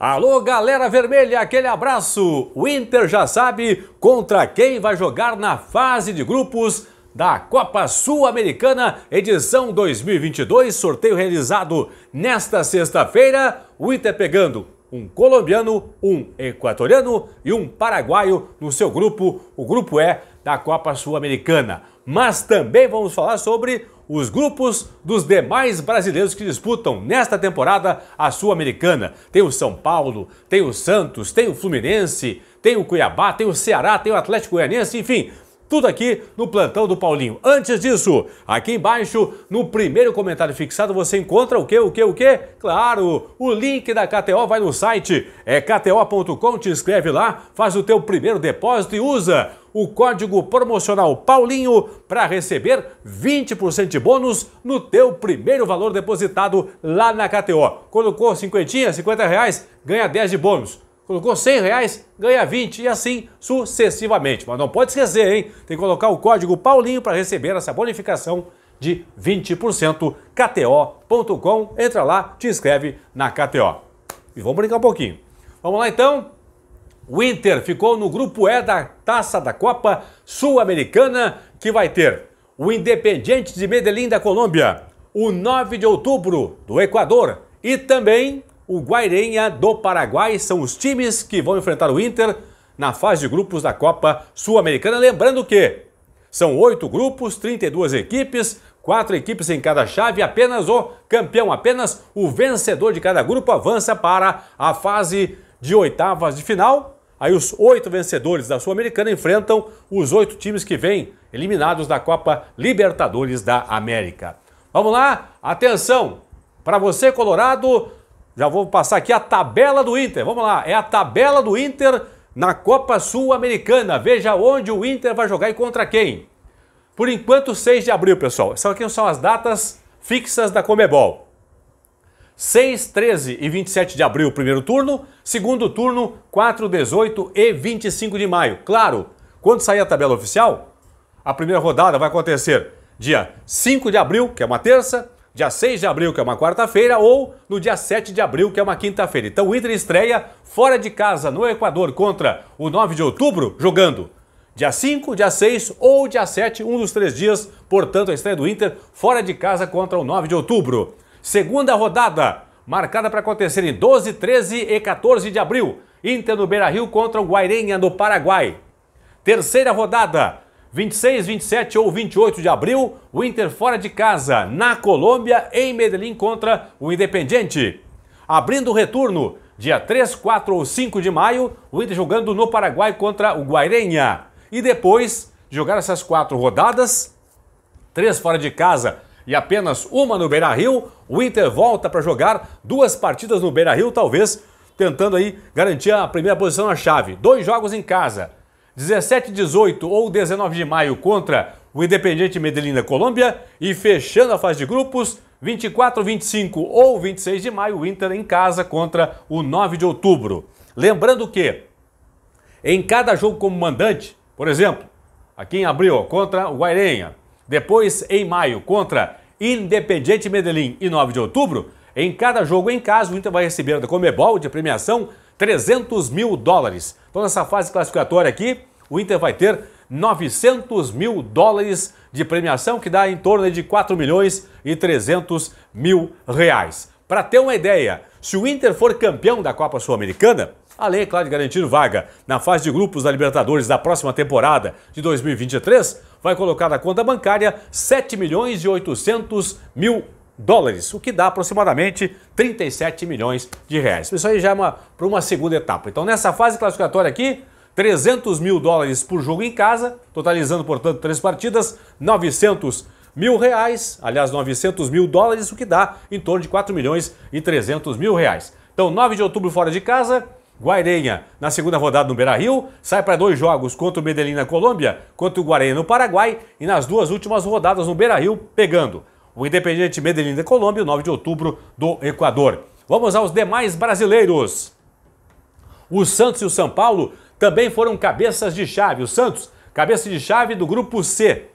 Alô, galera vermelha, aquele abraço! O Inter já sabe contra quem vai jogar na fase de grupos da Copa Sul-Americana, edição 2022, sorteio realizado nesta sexta-feira. O Inter pegando um colombiano, um equatoriano e um paraguaio no seu grupo, o grupo E da Copa Sul-Americana mas também vamos falar sobre os grupos dos demais brasileiros que disputam nesta temporada a Sul-Americana. Tem o São Paulo, tem o Santos, tem o Fluminense, tem o Cuiabá, tem o Ceará, tem o Atlético Goianiense, enfim, tudo aqui no plantão do Paulinho. Antes disso, aqui embaixo, no primeiro comentário fixado, você encontra o que, o que, o que? Claro, o link da KTO vai no site, é kto.com, te inscreve lá, faz o teu primeiro depósito e usa o código promocional Paulinho para receber 20% de bônus no teu primeiro valor depositado lá na KTO. Colocou 50, 50 reais, ganha 10 de bônus. Colocou 100 reais, ganha 20 e assim sucessivamente. Mas não pode esquecer, hein? Tem que colocar o código Paulinho para receber essa bonificação de 20%. KTO.com, entra lá, te inscreve na KTO. E vamos brincar um pouquinho. Vamos lá então? O Inter ficou no grupo E da Taça da Copa Sul-Americana, que vai ter o Independiente de Medellín da Colômbia, o 9 de outubro do Equador e também o Guairenha do Paraguai são os times que vão enfrentar o Inter na fase de grupos da Copa Sul-Americana. Lembrando que são oito grupos, 32 equipes, quatro equipes em cada chave, apenas o campeão, apenas o vencedor de cada grupo avança para a fase de oitavas de final Aí os oito vencedores da Sul-Americana enfrentam os oito times que vêm eliminados da Copa Libertadores da América. Vamos lá? Atenção! Para você, Colorado, já vou passar aqui a tabela do Inter. Vamos lá, é a tabela do Inter na Copa Sul-Americana. Veja onde o Inter vai jogar e contra quem. Por enquanto, 6 de abril, pessoal. Essas aqui são as datas fixas da Comebol. 6, 13 e 27 de abril, primeiro turno. Segundo turno, 4, 18 e 25 de maio. Claro, quando sair a tabela oficial, a primeira rodada vai acontecer dia 5 de abril, que é uma terça, dia 6 de abril, que é uma quarta-feira, ou no dia 7 de abril, que é uma quinta-feira. Então o Inter estreia fora de casa no Equador contra o 9 de outubro, jogando dia 5, dia 6 ou dia 7, um dos três dias. Portanto, a estreia do Inter fora de casa contra o 9 de outubro. Segunda rodada, marcada para acontecer em 12, 13 e 14 de abril. Inter no Beira-Rio contra o Guairenha no Paraguai. Terceira rodada, 26, 27 ou 28 de abril, o Inter fora de casa, na Colômbia, em Medellín contra o Independiente. Abrindo o retorno, dia 3, 4 ou 5 de maio, o Inter jogando no Paraguai contra o Guairenha. E depois, de jogar essas quatro rodadas, três fora de casa e apenas uma no Beira-Rio, o Inter volta para jogar duas partidas no Beira-Rio, talvez tentando aí garantir a primeira posição na chave. Dois jogos em casa, 17, 18 ou 19 de maio contra o Independiente Medellín da Colômbia e fechando a fase de grupos, 24, 25 ou 26 de maio, o Inter em casa contra o 9 de outubro. Lembrando que em cada jogo como mandante, por exemplo, aqui em abril contra o Guairenha, depois, em maio, contra Independiente Medellín e 9 de outubro, em cada jogo em casa, o Inter vai receber da Comebol de premiação 300 mil dólares. Então, nessa fase classificatória aqui, o Inter vai ter 900 mil dólares de premiação, que dá em torno de 4 milhões e 300 mil reais. Para ter uma ideia, se o Inter for campeão da Copa Sul-Americana, além, é claro, de garantir vaga na fase de grupos da Libertadores da próxima temporada de 2023, vai colocar na conta bancária 7 milhões e 800 mil dólares, o que dá aproximadamente 37 milhões de reais. Isso aí já é para uma segunda etapa. Então, nessa fase classificatória aqui, 300 mil dólares por jogo em casa, totalizando, portanto, três partidas, 900 mil mil reais, aliás, 900 mil dólares, o que dá em torno de 4 milhões e 300 mil reais. Então, 9 de outubro fora de casa, Guairenha na segunda rodada no Beira-Rio, sai para dois jogos contra o Medellín na Colômbia, contra o Guarani no Paraguai e nas duas últimas rodadas no Beira-Rio, pegando o Independiente Medellín da Colômbia, 9 de outubro do Equador. Vamos aos demais brasileiros. O Santos e o São Paulo também foram cabeças de chave. O Santos, cabeça de chave do grupo C,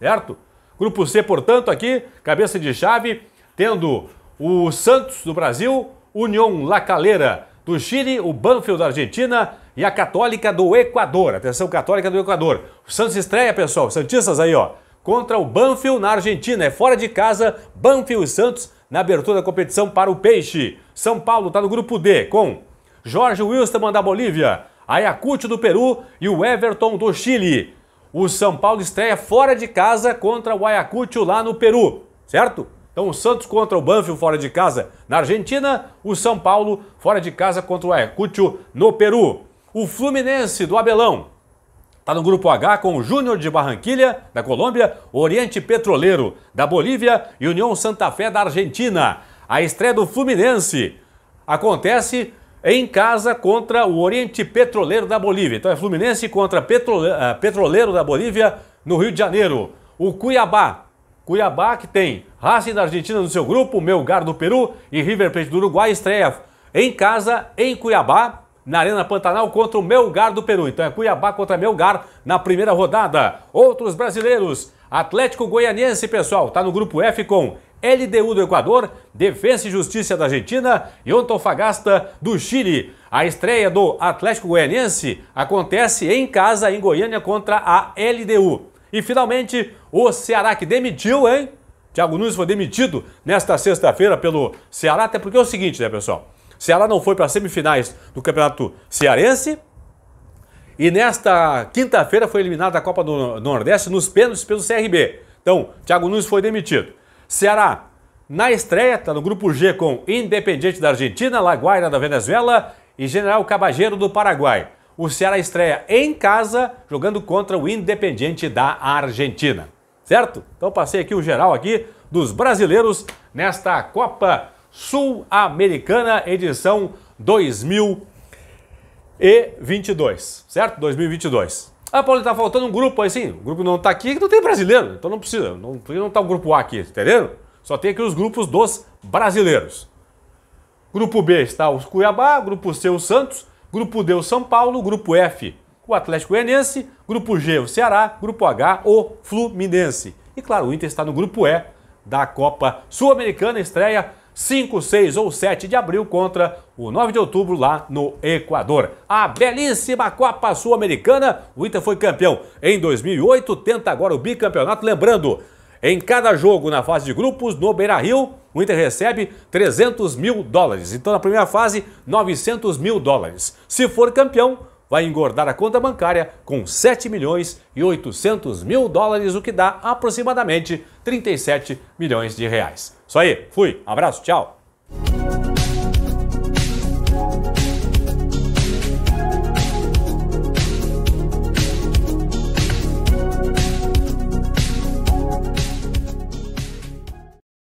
certo? Grupo C, portanto, aqui, cabeça de chave, tendo o Santos do Brasil, União La Calera do Chile, o Banfield da Argentina e a Católica do Equador. Atenção, Católica do Equador. O Santos estreia, pessoal, Santistas aí, ó, contra o Banfield na Argentina. É fora de casa, Banfield e Santos na abertura da competição para o Peixe. São Paulo está no grupo D com Jorge Wilstermann da Bolívia, Ayacucho do Peru e o Everton do Chile. O São Paulo estreia fora de casa contra o Ayacucho lá no Peru, certo? Então o Santos contra o Banfield fora de casa na Argentina, o São Paulo fora de casa contra o Ayacucho no Peru. O Fluminense do Abelão está no grupo H com o Júnior de Barranquilha da Colômbia, o Oriente Petroleiro da Bolívia e União Santa Fé da Argentina. A estreia do Fluminense acontece em casa contra o Oriente Petroleiro da Bolívia. Então é Fluminense contra eh, Petroleiro da Bolívia no Rio de Janeiro. O Cuiabá. Cuiabá que tem Racing da Argentina no seu grupo, Melgar do Peru e River Plate do Uruguai estreia em casa em Cuiabá, na Arena Pantanal contra o Melgar do Peru. Então é Cuiabá contra Melgar na primeira rodada. Outros brasileiros, Atlético Goianiense, pessoal, está no grupo F com LDU do Equador, Defensa e Justiça da Argentina e Antofagasta do Chile. A estreia do Atlético Goianiense acontece em casa em Goiânia contra a LDU. E finalmente, o Ceará que demitiu, hein? Thiago Nunes foi demitido nesta sexta-feira pelo Ceará, até porque é o seguinte, né, pessoal? Ceará não foi para as semifinais do Campeonato Cearense, e nesta quinta-feira foi eliminado da Copa do Nordeste nos pênaltis pelo CRB. Então, Thiago Nunes foi demitido. Ceará, na estreia, está no grupo G com Independiente da Argentina, Laguaira da Venezuela e General Cabageiro do Paraguai. O Ceará estreia em casa, jogando contra o Independiente da Argentina. Certo? Então passei aqui o geral aqui dos brasileiros nesta Copa Sul-Americana, edição 2022. Certo? 2022. Ah, Paulo, tá faltando um grupo aí sim. O grupo não tá aqui, que não tem brasileiro. Então não precisa. Não, não tá o grupo A aqui, entenderam? Só tem aqui os grupos dos brasileiros. Grupo B está o Cuiabá, grupo C o Santos, grupo D o São Paulo, grupo F o Atlético Goianiense, grupo G o Ceará, grupo H o Fluminense. E claro, o Inter está no grupo E da Copa Sul-Americana, estreia 5, 6 ou 7 de abril contra o 9 de outubro lá no Equador. A belíssima Copa Sul-Americana, o Inter foi campeão em 2008, tenta agora o bicampeonato. Lembrando, em cada jogo na fase de grupos, no Beira-Rio, o Inter recebe 300 mil dólares. Então, na primeira fase, 900 mil dólares. Se for campeão, vai engordar a conta bancária com 7 milhões e 800 mil dólares, o que dá aproximadamente 37 milhões de reais. Isso aí, fui, abraço, tchau!